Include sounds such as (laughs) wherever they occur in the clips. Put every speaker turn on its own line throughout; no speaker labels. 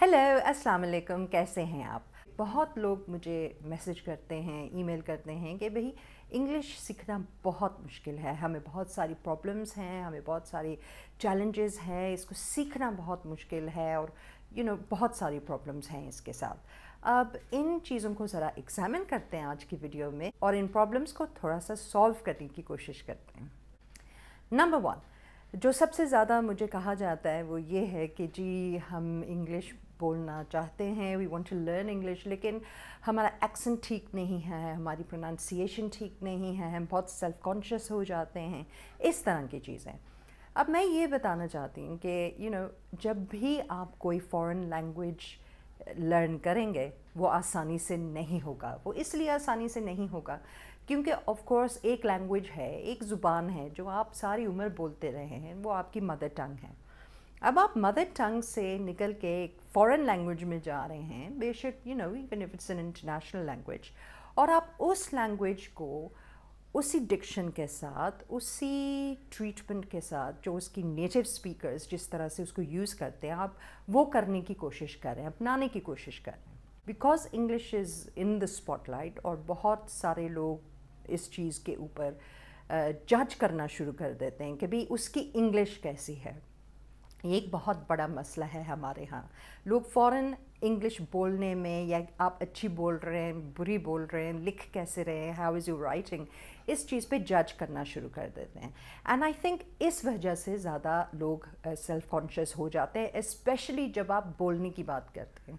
hello अस्सलाम वालेकुम कैसे हैं आप बहुत लोग मुझे मैसेज करते हैं ईमेल करते हैं कि भाई इंग्लिश सीखना बहुत मुश्किल है हमें बहुत सारी प्रॉब्लम्स हैं हमें बहुत सारे चैलेंजेस हैं इसको सीखना बहुत मुश्किल है और यू you नो know, बहुत सारी प्रॉब्लम्स हैं इसके साथ अब इन चीज़ों को ज़रा एग्जामिन करते हैं आज की वीडियो में और इन प्रॉब्लम्स को थोड़ा सा सॉल्व करने की कोशिश करते हैं नंबर वन जो सबसे ज़्यादा मुझे कहा जाता है वो ये है कि जी हम इंग्लिश बोलना चाहते हैं we want to learn English लेकिन हमारा एक्सेंट ठीक नहीं है हमारी प्रोनाउंसिएशन ठीक नहीं है हम बहुत सेल्फ कॉन्शियस हो जाते हैं इस तरह की चीज़ें अब मैं ये बताना चाहती हूँ कि यू नो जब भी आप कोई फॉरेन लैंग्वेज लर्न करेंगे वो आसानी से नहीं होगा वो इसलिए आसानी से नहीं होगा क्योंकि ऑफ कोर्स एक लैंग्वेज है एक ज़ुबान है जो आप सारी उम्र बोलते रहे हैं वो आपकी मदर टंग है अब आप मदर टंग से निकल के एक फॉरेन लैंग्वेज में जा रहे हैं बेशक you know even if it's an international language और आप उस लैंग्वेज को उसी डिक्शन के साथ उसी ट्रीटमेंट के साथ जो उसकी नेटिव स्पीकर्स जिस तरह से उसको यूज़ करते हैं आप वो करने की कोशिश कर रहे हैं अपनाने की कोशिश कर रहे हैं because English is in the spotlight और बहुत सारे लोग इस चीज़ के ऊपर जज करना शुरू कर देते हैं कि भाई उसकी इंग्लिश कैसी है एक बहुत बड़ा मसला है हमारे यहाँ लोग फ़ौर इंग्लिश बोलने में या आप अच्छी बोल रहे हैं बुरी बोल रहे हैं लिख कैसे रहे हैं हाउ इज़ यू राइटिंग इस चीज़ पे जज करना शुरू कर देते हैं एंड आई थिंक इस वजह से ज़्यादा लोग सेल्फ uh, कॉन्शियस हो जाते हैं इस्पेशली जब आप बोलने की बात करते हैं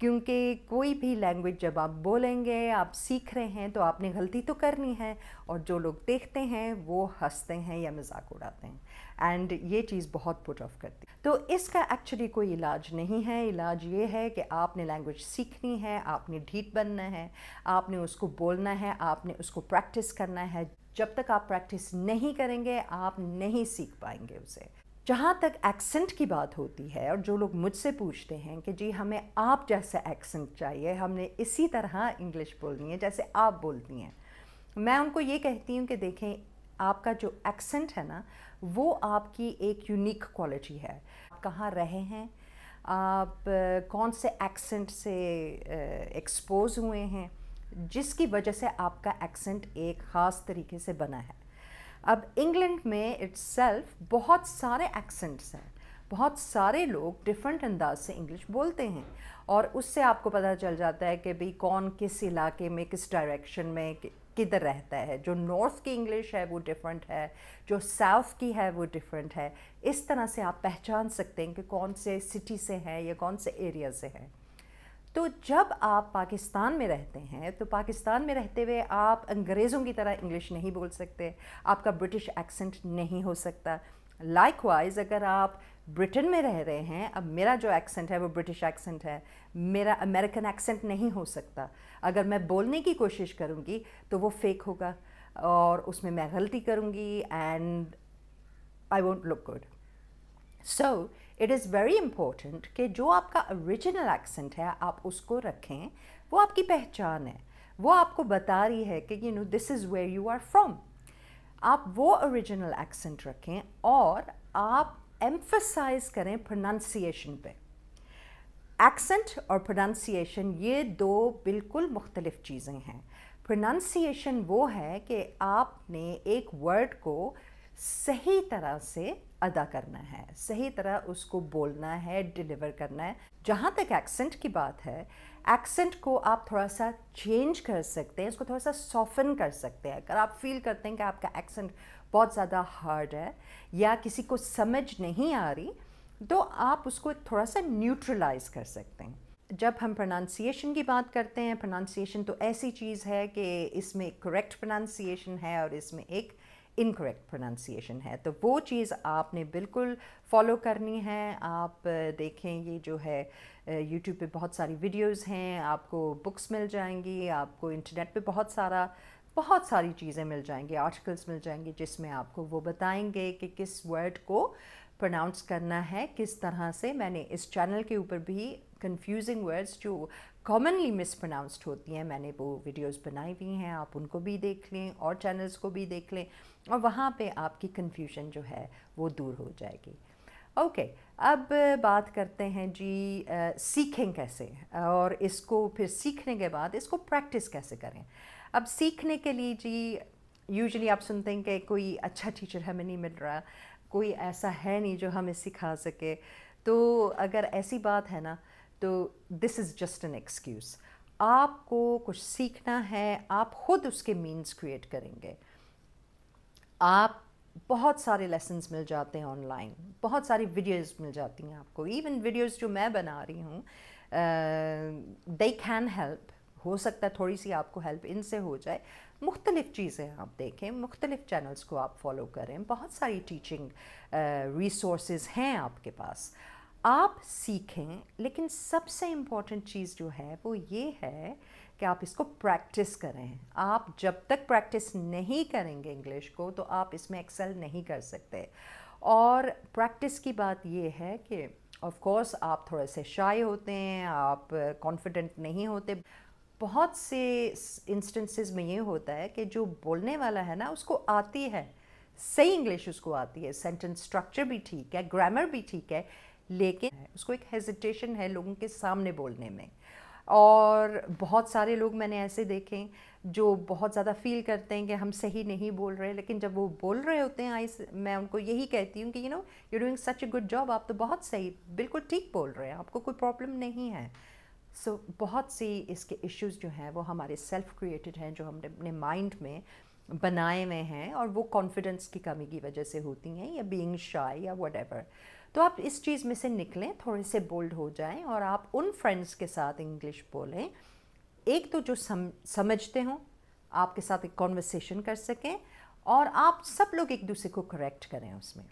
क्योंकि कोई भी लैंग्वेज जब आप बोलेंगे आप सीख रहे हैं तो आपने गलती तो करनी है और जो लोग देखते हैं वो हंसते हैं या मजाक उड़ाते हैं एंड ये चीज़ बहुत पुट ऑफ करती है तो इसका एक्चुअली कोई इलाज नहीं है इलाज ये है कि आपने लैंग्वेज सीखनी है आपने ढीठ बनना है आपने उसको बोलना है आपने उसको प्रैक्टिस करना है जब तक आप प्रैक्टिस नहीं करेंगे आप नहीं सीख पाएंगे उसे जहाँ तक एक्सेंट की बात होती है और जो लोग मुझसे पूछते हैं कि जी हमें आप जैसा एक्सेंट चाहिए हमने इसी तरह इंग्लिश बोलनी है जैसे आप बोलती हैं मैं उनको ये कहती हूँ कि देखें आपका जो एक्सेंट है ना वो आपकी एक यूनिक क्वालिटी है आप कहाँ रहे हैं आप कौन से एक्सेंट से एक्सपोज हुए हैं जिसकी वजह से आपका एक्सेंट एक ख़ास तरीके से बना है अब इंग्लैंड में इट्स बहुत सारे एक्सेंट्स हैं बहुत सारे लोग डिफरेंट अंदाज से इंग्लिश बोलते हैं और उससे आपको पता चल जाता है कि भाई कौन किस इलाके में किस डायरेक्शन में किधर रहता है जो नॉर्थ की इंग्लिश है वो डिफरेंट है जो साउथ की है वो डिफरेंट है इस तरह से आप पहचान सकते हैं कि कौन से सिटी से हैं या कौन से एरिया से हैं तो जब आप पाकिस्तान में रहते हैं तो पाकिस्तान में रहते हुए आप अंग्रेज़ों की तरह इंग्लिश नहीं बोल सकते आपका ब्रिटिश एक्सेंट नहीं हो सकता लाइकवाइज़ अगर आप ब्रिटेन में रह रहे हैं अब मेरा जो एक्सेंट है वो ब्रिटिश एक्सेंट है मेरा अमेरिकन एक्सेंट नहीं हो सकता अगर मैं बोलने की कोशिश करूँगी तो वो फेक होगा और उसमें मैं गलती करूँगी and I won't look good so it is very important कि जो आपका ओरिजिनल एक्सेंट है आप उसको रखें वो आपकी पहचान है वो आपको बता रही है कि you know this is where you are from आप वो ओरिजिनल एक्सेंट रखें और आप एम्फसाइज करें प्रोनाउंसिएशन पे एक्सेंट और प्रोनाउंसिएशन ये दो बिल्कुल मुख्तलिफ चीज़ें हैं प्रोनाउंसिएशन वो है कि आपने एक वर्ड को सही तरह से अदा करना है सही तरह उसको बोलना है डिलीवर करना है जहाँ तक एक्सेंट की बात है एक्सेंट को आप थोड़ा सा चेंज कर सकते हैं उसको थोड़ा सा सॉफन कर सकते हैं अगर आप फील करते हैं कि आपका एक्सेंट बहुत ज़्यादा हार्ड है या किसी को समझ नहीं आ रही तो आप उसको थोड़ा सा न्यूट्रलाइज कर सकते हैं जब हम प्रोनाउंसिएशन की बात करते हैं प्रोनाउंसिएशन तो ऐसी चीज़ है कि इसमें करेक्ट प्रोनाउंसिएशन है और इसमें एक इनकरेक्ट प्रोनाउंसिएशन है तो वो चीज़ आपने बिल्कुल फॉलो करनी है आप देखें ये जो है यूट्यूब पे बहुत सारी वीडियोस हैं आपको बुक्स मिल जाएंगी आपको इंटरनेट पे बहुत सारा बहुत सारी चीज़ें मिल जाएंगी आर्टिकल्स मिल जाएंगे जिसमें आपको वो बताएंगे कि किस वर्ड को प्रोनाउंस करना है किस तरह से मैंने इस चैनल के ऊपर भी कंफ्यूजिंग वर्ड्स जो कॉमनली मिसप्रोनाउंस्ड होती हैं मैंने वो वीडियोस बनाई हुई हैं आप उनको भी देख लें और चैनल्स को भी देख लें और वहाँ पे आपकी कन्फ्यूजन जो है वो दूर हो जाएगी ओके okay, अब बात करते हैं जी आ, सीखें कैसे और इसको फिर सीखने के बाद इसको प्रैक्टिस कैसे करें अब सीखने के लिए जी यूजली आप सुनते हैं कि कोई अच्छा टीचर हमें नहीं मिल रहा कोई ऐसा है नहीं जो हमें सिखा सके तो अगर ऐसी बात है ना तो this is just an excuse आपको कुछ सीखना है आप खुद उसके मीन्स क्रिएट करेंगे आप बहुत सारे लेसन्स मिल जाते हैं ऑनलाइन बहुत सारी वीडियोस मिल जाती हैं आपको इवन वीडियोस जो मैं बना रही हूँ दे कैन हेल्प हो सकता है थोड़ी सी आपको हेल्प इनसे हो जाए मुख्तलिफ़ चीज़ें आप देखें मुख्तलिफ़ चैनल्स को आप फॉलो करें बहुत सारी टीचिंग रिसोर्स uh, हैं आपके पास आप सीखें लेकिन सबसे इम्पॉर्टेंट चीज़ जो है वो ये है कि आप इसको प्रैक्टिस करें आप जब तक प्रैक्टिस नहीं करेंगे इंग्लिश को तो आप इसमें एक्सेल नहीं कर सकते और प्रैक्टिस की बात ये है कि ऑफ कोर्स आप थोड़े से शाय होते हैं आप कॉन्फिडेंट नहीं होते बहुत से इंस्टेंसेस में ये होता है कि जो बोलने वाला है ना उसको आती है सही इंग्लिश उसको आती है सेंटेंस स्ट्रक्चर भी ठीक है ग्रामर भी ठीक है लेकिन उसको एक हेजिटेशन है लोगों के सामने बोलने में और बहुत सारे लोग मैंने ऐसे देखे जो बहुत ज़्यादा फील करते हैं कि हम सही नहीं बोल रहे लेकिन जब वो बोल रहे होते हैं आई मैं उनको यही कहती हूँ कि you know you doing such a good job आप तो बहुत सही बिल्कुल ठीक बोल रहे हैं आपको कोई प्रॉब्लम नहीं है सो so, बहुत सी इसके इश्यूज जो हैं वो हमारे सेल्फ क्रिएटेड हैं जो हमने अपने माइंड में बनाए हुए हैं और वो कॉन्फिडेंस की कमी की वजह से होती हैं या बींग शाई या वट तो आप इस चीज़ में से निकलें थोड़े से बोल्ड हो जाएं और आप उन फ्रेंड्स के साथ इंग्लिश बोलें एक तो जो सम समझते हों आपके साथ एक कॉन्वर्सेशन कर सकें और आप सब लोग एक दूसरे को करेक्ट करें उसमें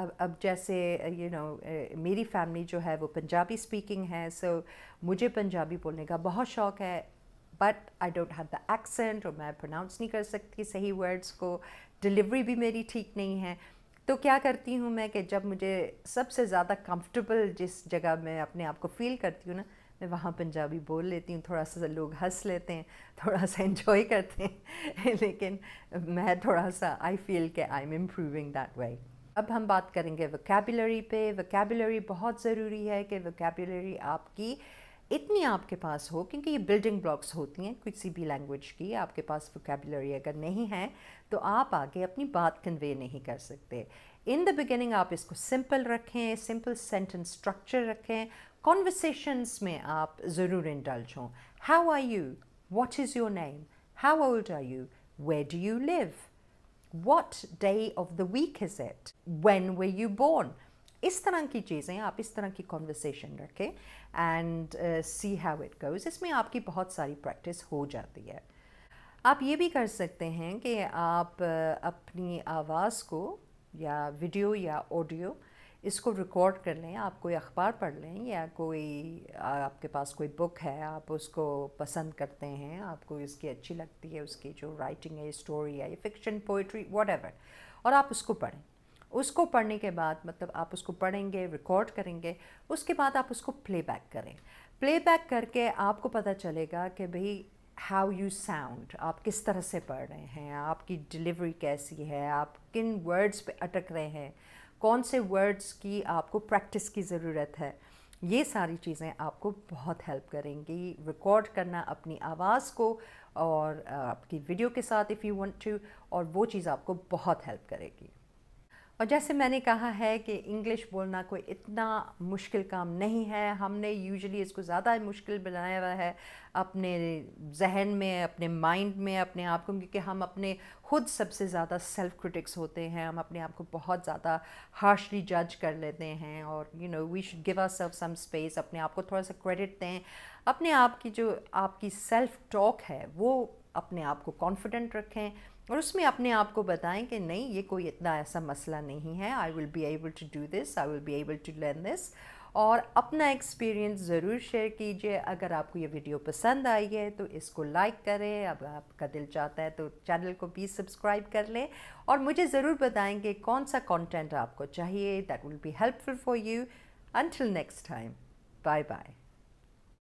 अब अब जैसे यू you नो know, मेरी फैमिली जो है वो पंजाबी स्पीकिंग है सो so मुझे पंजाबी बोलने का बहुत शौक है but I don't have the accent और मैं प्रोनाउंस नहीं कर सकती सही वर्ड्स को डिलीवरी भी मेरी ठीक नहीं है तो क्या करती हूँ मैं कि जब मुझे सबसे ज़्यादा कंफर्टेबल जिस जगह मैं अपने आप को फील करती हूँ ना मैं वहाँ पंजाबी बोल लेती हूँ थोड़ा सा लोग हंस लेते हैं थोड़ा सा इन्जॉय करते हैं (laughs) लेकिन मैं थोड़ा सा आई फील के I am improving that way अब हम बात करेंगे वोकेबलरी पे वोकेबलरी बहुत ज़रूरी है कि वोकेबलरी आपकी इतनी आपके पास हो क्योंकि ये बिल्डिंग ब्लॉक्स होती हैं किसी भी लैंग्वेज की आपके पास वोकेबलरी अगर नहीं है तो आप आगे अपनी बात कन्वे नहीं कर सकते इन द बिगिनिंग आप इसको सिंपल रखें सिंपल सेंटेंस स्ट्रक्चर रखें कॉन्वर्सेशंस में आप ज़रूर इंडल्ज हों how are you what is your name how old are you where do you live what day of the week is it when were you born इस तरह की चीज़ें आप इस तरह की कॉन्वर्सेशन रखें and see how it goes इसमें आपकी बहुत सारी प्रैक्टिस हो जाती है आप ये भी कर सकते हैं कि आप uh, अपनी आवाज़ को या वीडियो या ऑडियो इसको रिकॉर्ड कर लें आप कोई अखबार पढ़ लें या कोई uh, आपके पास कोई बुक है आप उसको पसंद करते हैं आपको इसकी अच्छी लगती है उसकी जो राइटिंग है स्टोरी है फिक्शन पोइट्री वॉट और आप उसको पढ़ें उसको पढ़ने के बाद मतलब आप उसको पढ़ेंगे रिकॉर्ड करेंगे उसके बाद आप उसको प्लेबैक करें प्लेबैक करके आपको पता चलेगा कि भाई हाउ यू साउंड आप किस तरह से पढ़ रहे हैं आपकी डिलीवरी कैसी है आप किन वर्ड्स पे अटक रहे हैं कौन से वर्ड्स की आपको प्रैक्टिस की ज़रूरत है ये सारी चीज़ें आपको बहुत हेल्प करेंगी रिकॉर्ड करना अपनी आवाज़ को और आपकी वीडियो के साथ इफ़ यू वांट टू और वो चीज़ आपको बहुत हेल्प करेगी और जैसे मैंने कहा है कि इंग्लिश बोलना कोई इतना मुश्किल काम नहीं है हमने यूजुअली इसको ज़्यादा मुश्किल बनाया हुआ है अपने जहन में अपने माइंड में अपने आप को क्योंकि हम अपने खुद सबसे ज़्यादा सेल्फ क्रिटिक्स होते हैं हम अपने आप को बहुत ज़्यादा हार्शली जज कर लेते हैं और you know we should give our self some space अपने आप को थोड़ा सा क्रेडिट दें अपने आप की जो आपकी सेल्फ टॉक है वो अपने आप को कॉन्फिडेंट रखें और उसमें अपने आप को बताएं कि नहीं ये कोई इतना ऐसा मसला नहीं है I will be able to do this I will be able to learn this और अपना एक्सपीरियंस ज़रूर शेयर कीजिए अगर आपको ये वीडियो पसंद आई है तो इसको लाइक करें अब आपका दिल चाहता है तो चैनल को भी सब्सक्राइब कर लें और मुझे ज़रूर बताएंगे कौन सा कंटेंट आपको चाहिए that will be helpful for you until next time bye bye